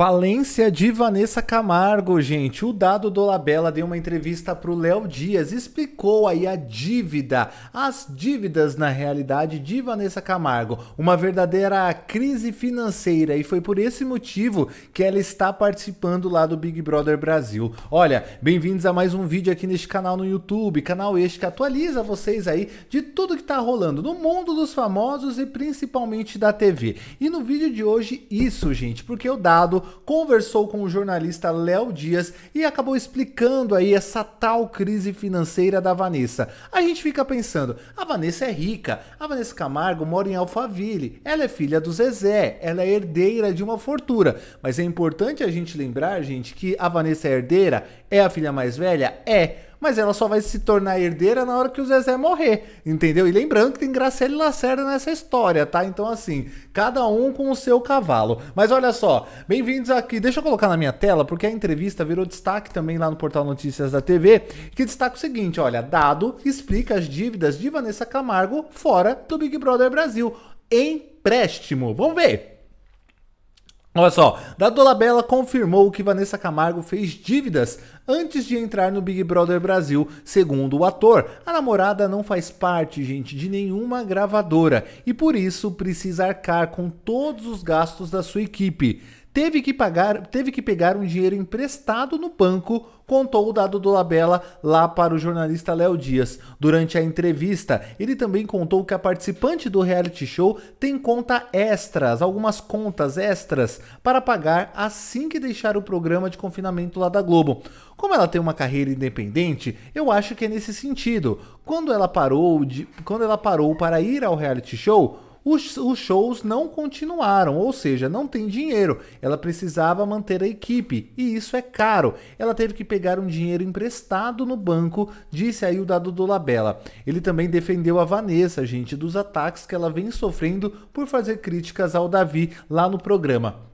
Falência de Vanessa Camargo, gente. O Dado Dolabella deu uma entrevista para o Léo Dias, explicou aí a dívida, as dívidas na realidade de Vanessa Camargo, uma verdadeira crise financeira e foi por esse motivo que ela está participando lá do Big Brother Brasil. Olha, bem-vindos a mais um vídeo aqui neste canal no YouTube, canal este que atualiza vocês aí de tudo que está rolando no mundo dos famosos e principalmente da TV. E no vídeo de hoje isso, gente, porque o Dado conversou com o jornalista Léo Dias e acabou explicando aí essa tal crise financeira da Vanessa. A gente fica pensando, a Vanessa é rica, a Vanessa Camargo mora em Alphaville, ela é filha do Zezé, ela é herdeira de uma fortuna. Mas é importante a gente lembrar, gente, que a Vanessa é herdeira, é a filha mais velha, é mas ela só vai se tornar herdeira na hora que o Zezé morrer, entendeu? E lembrando que tem e Lacerda nessa história, tá? Então, assim, cada um com o seu cavalo. Mas olha só, bem-vindos aqui. Deixa eu colocar na minha tela, porque a entrevista virou destaque também lá no portal Notícias da TV, que destaca o seguinte: olha, dado explica as dívidas de Vanessa Camargo fora do Big Brother Brasil. Empréstimo. Vamos ver. Olha só, Dado Dolabella confirmou que Vanessa Camargo fez dívidas antes de entrar no Big Brother Brasil, segundo o ator. A namorada não faz parte, gente, de nenhuma gravadora e por isso precisa arcar com todos os gastos da sua equipe teve que pagar, teve que pegar um dinheiro emprestado no banco, contou o dado do Labella lá para o jornalista Léo Dias. Durante a entrevista, ele também contou que a participante do reality show tem conta extras, algumas contas extras para pagar assim que deixar o programa de confinamento lá da Globo. Como ela tem uma carreira independente, eu acho que é nesse sentido. Quando ela parou de, quando ela parou para ir ao reality show, os, os shows não continuaram, ou seja, não tem dinheiro. Ela precisava manter a equipe e isso é caro. Ela teve que pegar um dinheiro emprestado no banco, disse aí o dado do Labella. Ele também defendeu a Vanessa, gente, dos ataques que ela vem sofrendo por fazer críticas ao Davi lá no programa.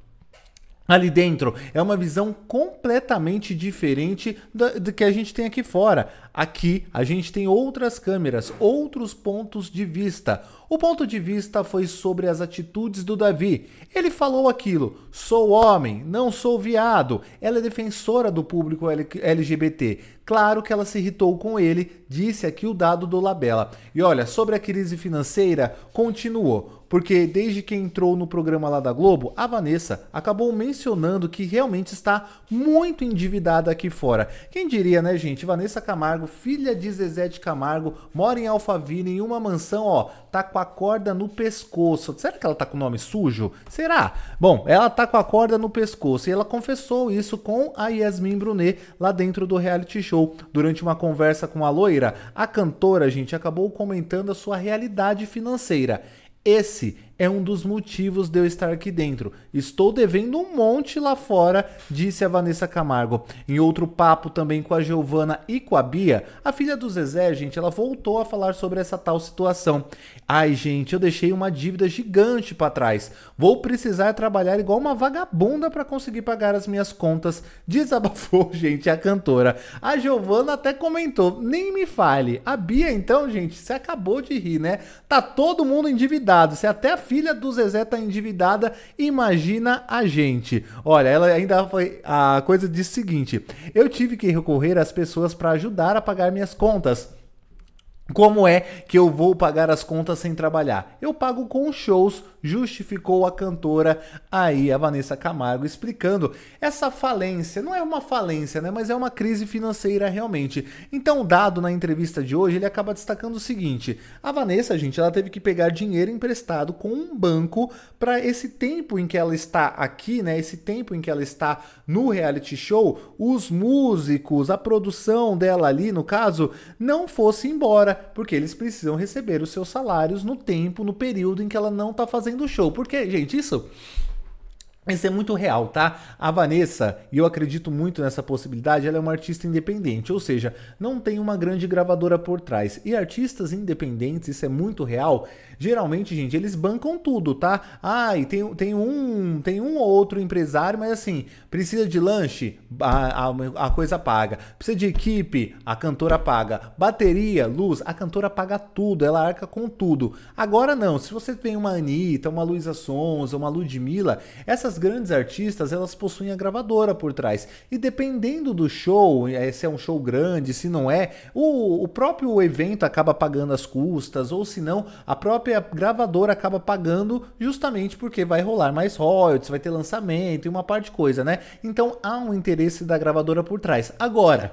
Ali dentro é uma visão completamente diferente do, do, que a gente tem aqui fora. Aqui a gente tem outras câmeras, outros pontos de vista, o ponto de vista foi sobre as atitudes do Davi. Ele falou aquilo: sou homem, não sou viado. Ela é defensora do público LGBT. Claro que ela se irritou com ele, disse aqui o dado do Labela. E olha, sobre a crise financeira, continuou porque desde que entrou no programa lá da Globo, a Vanessa acabou mencionando que realmente está muito endividada aqui fora. Quem diria, né, gente? Vanessa Camargo, filha de Zezé de Camargo, mora em Alphaville em uma mansão, ó, tá com a corda no pescoço. Será que ela tá com o nome sujo? Será? Bom, ela tá com a corda no pescoço e ela confessou isso com a Yasmin Brunet lá dentro do reality show. Durante uma conversa com a loira, a cantora, gente, acabou comentando a sua realidade financeira. Esse é um dos motivos de eu estar aqui dentro. Estou devendo um monte lá fora, disse a Vanessa Camargo. Em outro papo também com a Giovana e com a Bia, a filha do Zezé, gente, ela voltou a falar sobre essa tal situação. Ai, gente, eu deixei uma dívida gigante para trás. Vou precisar trabalhar igual uma vagabunda para conseguir pagar as minhas contas, desabafou, gente, a cantora. A Giovana até comentou: "Nem me fale. A Bia então, gente, você acabou de rir, né? Tá todo mundo endividado. Você até a filha do Zezé tá endividada, imagina a gente. Olha, ela ainda foi a coisa disse o seguinte: eu tive que recorrer às pessoas para ajudar a pagar minhas contas. Como é que eu vou pagar as contas sem trabalhar? Eu pago com shows, justificou a cantora aí, a Vanessa Camargo, explicando essa falência. Não é uma falência, né? Mas é uma crise financeira realmente. Então, dado na entrevista de hoje, ele acaba destacando o seguinte: a Vanessa, gente, ela teve que pegar dinheiro emprestado com um banco para esse tempo em que ela está aqui, né? Esse tempo em que ela está no reality show, os músicos, a produção dela ali, no caso, não fosse embora, porque eles precisam receber os seus salários no tempo, no período em que ela não está fazendo do show. Porque, gente, isso isso é muito real, tá? A Vanessa, e eu acredito muito nessa possibilidade, ela é uma artista independente, ou seja, não tem uma grande gravadora por trás. E artistas independentes, isso é muito real, geralmente, gente, eles bancam tudo, tá? Ah, e tem, tem um tem um ou outro empresário, mas assim, precisa de lanche, a, a, a coisa paga. Precisa de equipe, a cantora paga. Bateria, luz, a cantora paga tudo, ela arca com tudo. Agora não, se você tem uma Anitta, uma Luísa Sonza, uma Ludmilla, essas grandes artistas elas possuem a gravadora por trás. E dependendo do show, é, se é um show grande, se não é, o, o próprio evento acaba pagando as custas, ou se não, a própria gravadora acaba pagando justamente porque vai rolar mais royalties, vai ter lançamento e uma parte de coisa, né? Então há um interesse da gravadora por trás. Agora,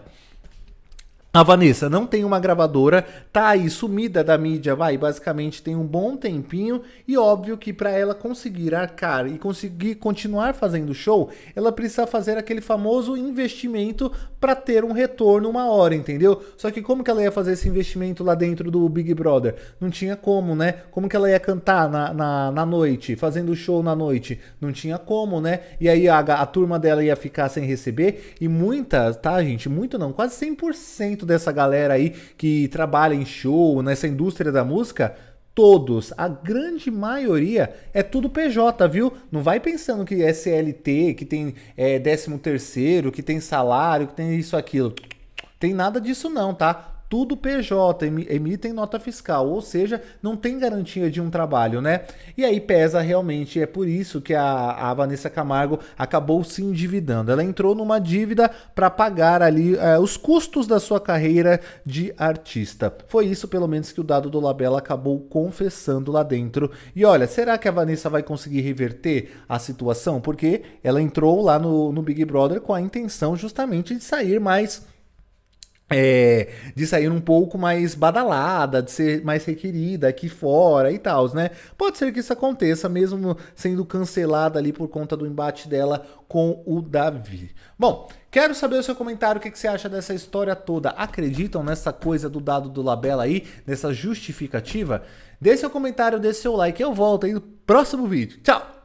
a ah, Vanessa não tem uma gravadora, tá aí sumida da mídia, vai, basicamente tem um bom tempinho e óbvio que para ela conseguir arcar e conseguir continuar fazendo show, ela precisa fazer aquele famoso investimento para ter um retorno uma hora, entendeu? Só que como que ela ia fazer esse investimento lá dentro do Big Brother? Não tinha como, né? Como que ela ia cantar na, na, na noite, fazendo show na noite? Não tinha como, né? E aí a, a turma dela ia ficar sem receber e muitas, tá gente, muito não, quase 100% dessa galera aí que trabalha em show, nessa indústria da música, todos, a grande maioria, é tudo PJ, viu? Não vai pensando que é CLT, que tem é, 13 terceiro, que tem salário, que tem isso, aquilo. Tem nada disso não, tá? tudo PJ, emitem nota fiscal, ou seja, não tem garantia de um trabalho, né? E aí pesa realmente, é por isso que a, a Vanessa Camargo acabou se endividando. Ela entrou numa dívida para pagar ali é, os custos da sua carreira de artista. Foi isso, pelo menos, que o dado do Labela acabou confessando lá dentro. E olha, será que a Vanessa vai conseguir reverter a situação? Porque ela entrou lá no, no Big Brother com a intenção justamente de sair mais é, de sair um pouco mais badalada, de ser mais requerida aqui fora e tal, né? Pode ser que isso aconteça, mesmo sendo cancelada ali por conta do embate dela com o Davi. Bom, quero saber o seu comentário, o que, que você acha dessa história toda. Acreditam nessa coisa do dado do Labela aí, nessa justificativa? Dê seu comentário, dê seu like, eu volto aí no próximo vídeo. Tchau!